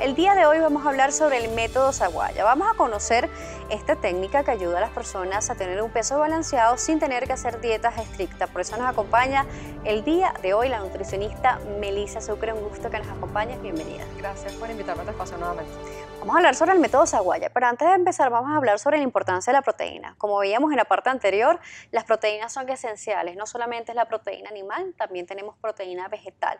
El día de hoy vamos a hablar sobre el método Zaguaya. Vamos a conocer esta técnica que ayuda a las personas a tener un peso balanceado sin tener que hacer dietas estrictas. Por eso nos acompaña el día de hoy la nutricionista Melissa Sucre. Un gusto que nos acompañes. Bienvenida. Gracias por invitarme a tu este nuevamente. Vamos a hablar sobre el método Zaguaya, pero antes de empezar vamos a hablar sobre la importancia de la proteína. Como veíamos en la parte anterior, las proteínas son esenciales. No solamente es la proteína animal, también tenemos proteína vegetal.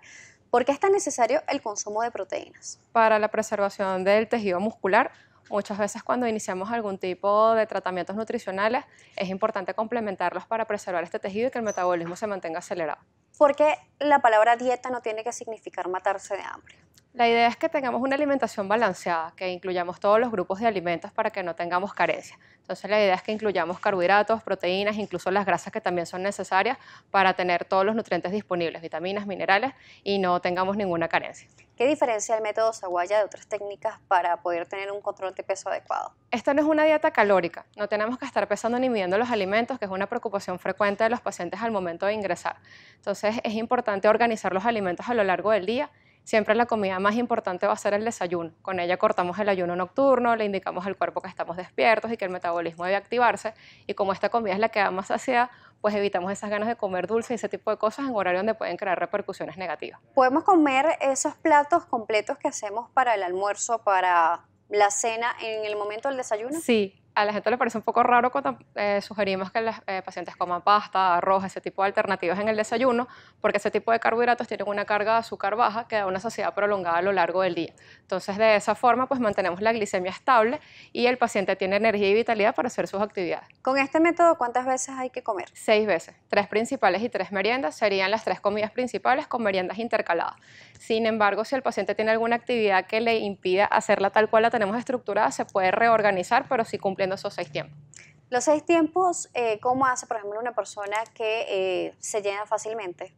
¿Por qué es tan necesario el consumo de proteínas? Para la preservación del tejido muscular, muchas veces cuando iniciamos algún tipo de tratamientos nutricionales es importante complementarlos para preservar este tejido y que el metabolismo se mantenga acelerado. ¿Por qué la palabra dieta no tiene que significar matarse de hambre? La idea es que tengamos una alimentación balanceada, que incluyamos todos los grupos de alimentos para que no tengamos carencia. Entonces la idea es que incluyamos carbohidratos, proteínas, incluso las grasas que también son necesarias para tener todos los nutrientes disponibles, vitaminas, minerales y no tengamos ninguna carencia. ¿Qué diferencia el método saguaya de otras técnicas para poder tener un control de peso adecuado? Esta no es una dieta calórica, no tenemos que estar pesando ni midiendo los alimentos, que es una preocupación frecuente de los pacientes al momento de ingresar. Entonces es importante organizar los alimentos a lo largo del día siempre la comida más importante va a ser el desayuno. Con ella cortamos el ayuno nocturno, le indicamos al cuerpo que estamos despiertos y que el metabolismo debe activarse. Y como esta comida es la que da más saciedad, pues evitamos esas ganas de comer dulce y ese tipo de cosas en horario donde pueden crear repercusiones negativas. Podemos comer esos platos completos que hacemos para el almuerzo, para la cena en el momento del desayuno? Sí, a la gente le parece un poco raro cuando eh, sugerimos que los eh, pacientes coman pasta, arroz, ese tipo de alternativas en el desayuno, porque ese tipo de carbohidratos tienen una carga de azúcar baja que da una saciedad prolongada a lo largo del día. Entonces, de esa forma, pues mantenemos la glicemia estable y el paciente tiene energía y vitalidad para hacer sus actividades. Con este método, ¿cuántas veces hay que comer? Seis veces. Tres principales y tres meriendas serían las tres comidas principales con meriendas intercaladas. Sin embargo, si el paciente tiene alguna actividad que le impida hacerla tal cual la tenemos estructurada, se puede reorganizar, pero si cumple esos seis tiempos. Los seis tiempos, eh, ¿cómo hace, por ejemplo, una persona que eh, se llena fácilmente,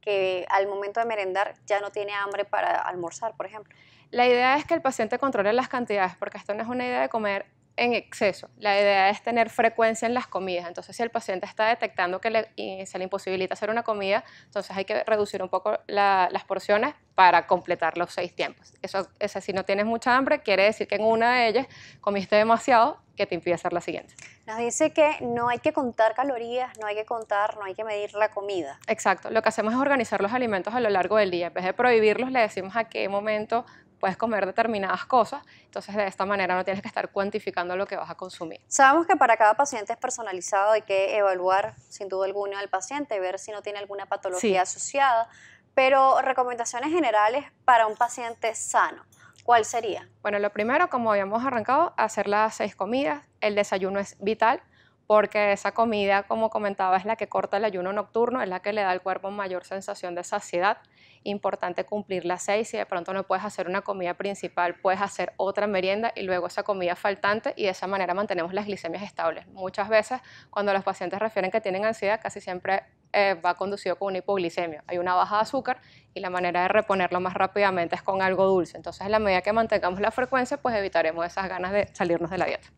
que al momento de merendar ya no tiene hambre para almorzar, por ejemplo? La idea es que el paciente controle las cantidades, porque esto no es una idea de comer en exceso. La idea es tener frecuencia en las comidas. Entonces, si el paciente está detectando que se le imposibilita hacer una comida, entonces hay que reducir un poco las porciones para completar los seis tiempos. Eso, eso, si no tienes mucha hambre, quiere decir que en una de ellas comiste demasiado que te impide hacer la siguiente. Nos dice que no hay que contar calorías, no hay que contar, no hay que medir la comida. Exacto. Lo que hacemos es organizar los alimentos a lo largo del día. En vez de prohibirlos, le decimos a qué momento puedes comer determinadas cosas, entonces de esta manera no tienes que estar cuantificando lo que vas a consumir. Sabemos que para cada paciente es personalizado, hay que evaluar sin duda alguna al paciente, ver si no tiene alguna patología asociada, pero recomendaciones generales para un paciente sano. ¿Cuál sería? Bueno, lo primero, como habíamos arrancado, hacer las seis comidas. El desayuno es vital porque esa comida, como comentaba, es la que corta el ayuno nocturno, es la que le da al cuerpo mayor sensación de saciedad. Importante cumplir las seis, si de pronto no puedes hacer una comida principal, puedes hacer otra merienda y luego esa comida faltante y de esa manera mantenemos las glicemias estables. Muchas veces cuando los pacientes refieren que tienen ansiedad, casi siempre eh, va conducido con una hipoglicemia. Hay una baja de azúcar y la manera de reponerlo más rápidamente es con algo dulce. Entonces, a la medida que mantengamos la frecuencia, pues evitaremos esas ganas de salirnos de la dieta.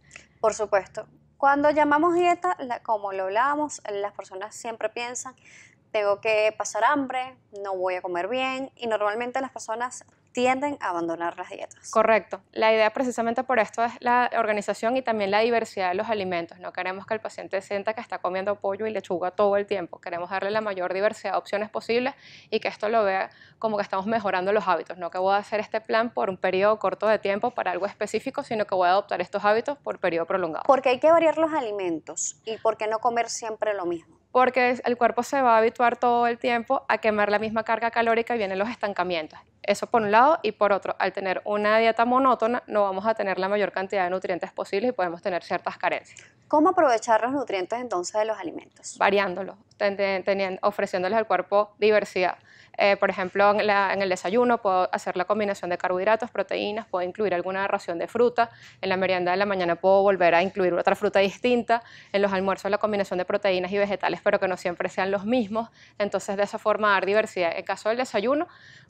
Por supuesto. Cuando llamamos dieta, como lo hablábamos, las personas siempre piensan, tengo que pasar hambre, no voy a comer bien y normalmente las personas tienden a abandonar las dietas. Correcto. La idea precisamente por esto es la organización y también la diversidad de los alimentos. No queremos que el paciente sienta que está comiendo pollo y lechuga todo el tiempo. Queremos darle la mayor diversidad de opciones posibles y que esto lo vea como que estamos mejorando los hábitos. No que voy a hacer este plan por un periodo corto de tiempo para algo específico, sino que voy a adoptar estos hábitos por periodo prolongado. Porque hay que variar los alimentos y por qué no comer siempre lo mismo porque el cuerpo se va a habituar todo el tiempo a quemar la misma carga calórica y vienen los estancamientos. Eso por un lado y por otro, al tener una dieta monótona no vamos a tener la mayor cantidad de nutrientes posibles y podemos tener ciertas carencias. ¿Cómo aprovechar los nutrientes entonces de los alimentos? Variándolos ofreciéndoles al cuerpo diversidad. Eh, por ejemplo, en, en, el desayuno puedo hacer la combinación de carbohidratos, proteínas, puedo incluir alguna ración de fruta, en la merienda de la mañana puedo volver a incluir otra fruta distinta, en los almuerzos la combinación de proteínas y vegetales, pero que no siempre sean los mismos, entonces de esa forma dar diversidad. En caso del desayuno,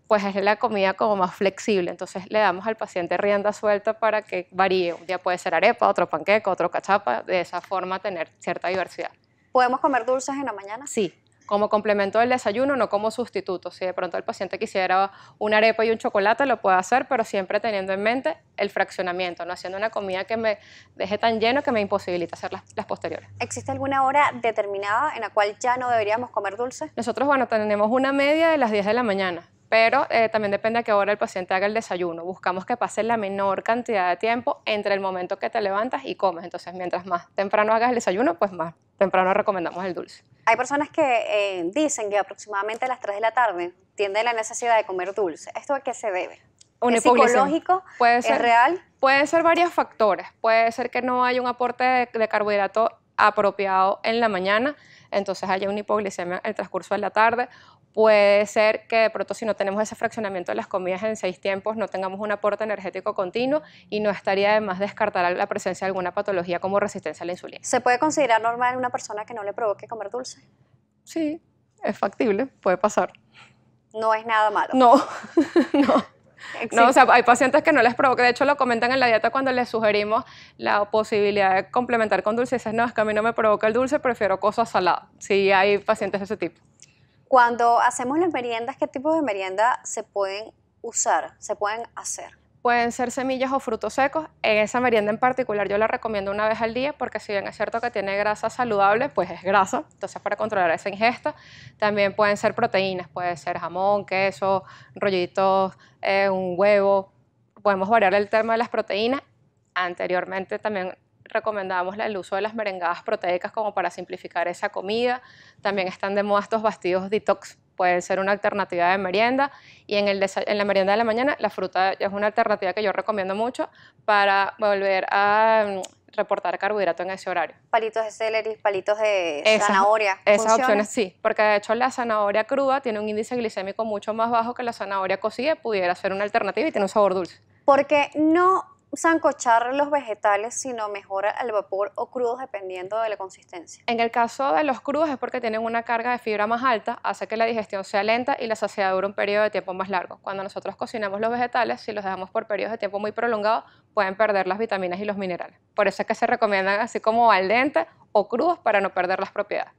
pues es la comida como más flexible, entonces le damos al paciente rienda suelta para que varíe, un día puede ser arepa, otro panqueca, otro cachapa, de esa forma tener cierta diversidad. ¿Podemos comer dulces en la mañana? Sí, como complemento del desayuno, no como sustituto. Si de pronto el paciente quisiera una arepa y un chocolate, lo puede hacer, pero siempre teniendo en mente el fraccionamiento, no haciendo una comida que me deje tan lleno que me imposibilita hacer las, las posteriores. ¿Existe alguna hora determinada en la cual ya no deberíamos comer dulces? Nosotros, bueno, tenemos una media de las 10 de la mañana pero eh, también depende a de qué hora el paciente haga el desayuno. Buscamos que pase la menor cantidad de tiempo entre el momento que te levantas y comes. Entonces, mientras más temprano hagas el desayuno, pues más temprano recomendamos el dulce. Hay personas que eh, dicen que aproximadamente a las 3 de la tarde tienden la necesidad de comer dulce. ¿Esto a qué se debe? Un ¿Es psicológico? ¿Puede ser, ¿Es real? Puede ser varios factores. Puede ser que no haya un aporte de, carbohidrato apropiado en la mañana, entonces haya un hipoglicemia en el transcurso de la tarde, Puede ser que de pronto si no tenemos ese fraccionamiento de las comidas en seis tiempos, no tengamos un aporte energético continuo y no estaría de más descartar la presencia de alguna patología como resistencia a la insulina. ¿Se puede considerar normal una persona que no le provoque comer dulce? Sí, es factible, puede pasar. No es nada malo. No, no. No, o sea, hay pacientes que no les provoca, de hecho lo comentan en la dieta cuando les sugerimos la posibilidad de complementar con dulces, no, es que a mí no me provoca el dulce, prefiero cosas saladas, sí, hay pacientes de ese tipo. Cuando hacemos las meriendas, ¿qué tipo de merienda se pueden usar, se pueden hacer? Pueden ser semillas o frutos secos. En esa merienda en particular yo la recomiendo una vez al día porque si bien es cierto que tiene grasa saludable, pues es grasa, entonces para controlar esa ingesta. También pueden ser proteínas, puede ser jamón, queso, rollitos, eh, un huevo. Podemos variar el tema de las proteínas anteriormente también recomendábamos el uso de las merengadas proteicas como para simplificar esa comida. También están de moda estos bastidos detox, pueden ser una alternativa de merienda. Y en, la merienda de la mañana, la fruta es una alternativa que yo recomiendo mucho para volver a mm, reportar carbohidrato en ese horario. Palitos de celery, palitos de zanahoria. Esas opciones sí, porque de hecho la zanahoria cruda tiene un índice glicémico mucho más bajo que la zanahoria cocida, pudiera ser una alternativa y tiene un sabor dulce. Porque no sancochar los vegetales, si no mejora el vapor o crudos dependiendo de la consistencia. En el caso de los crudos es porque tienen una carga de fibra más alta, hace que la digestión sea lenta y la saciedad dura un periodo de tiempo más largo. Cuando nosotros cocinamos los vegetales, si los dejamos por periodos de tiempo muy prolongados, pueden perder las vitaminas y los minerales. Por eso es que se recomiendan así como al dente o crudos para no perder las propiedades.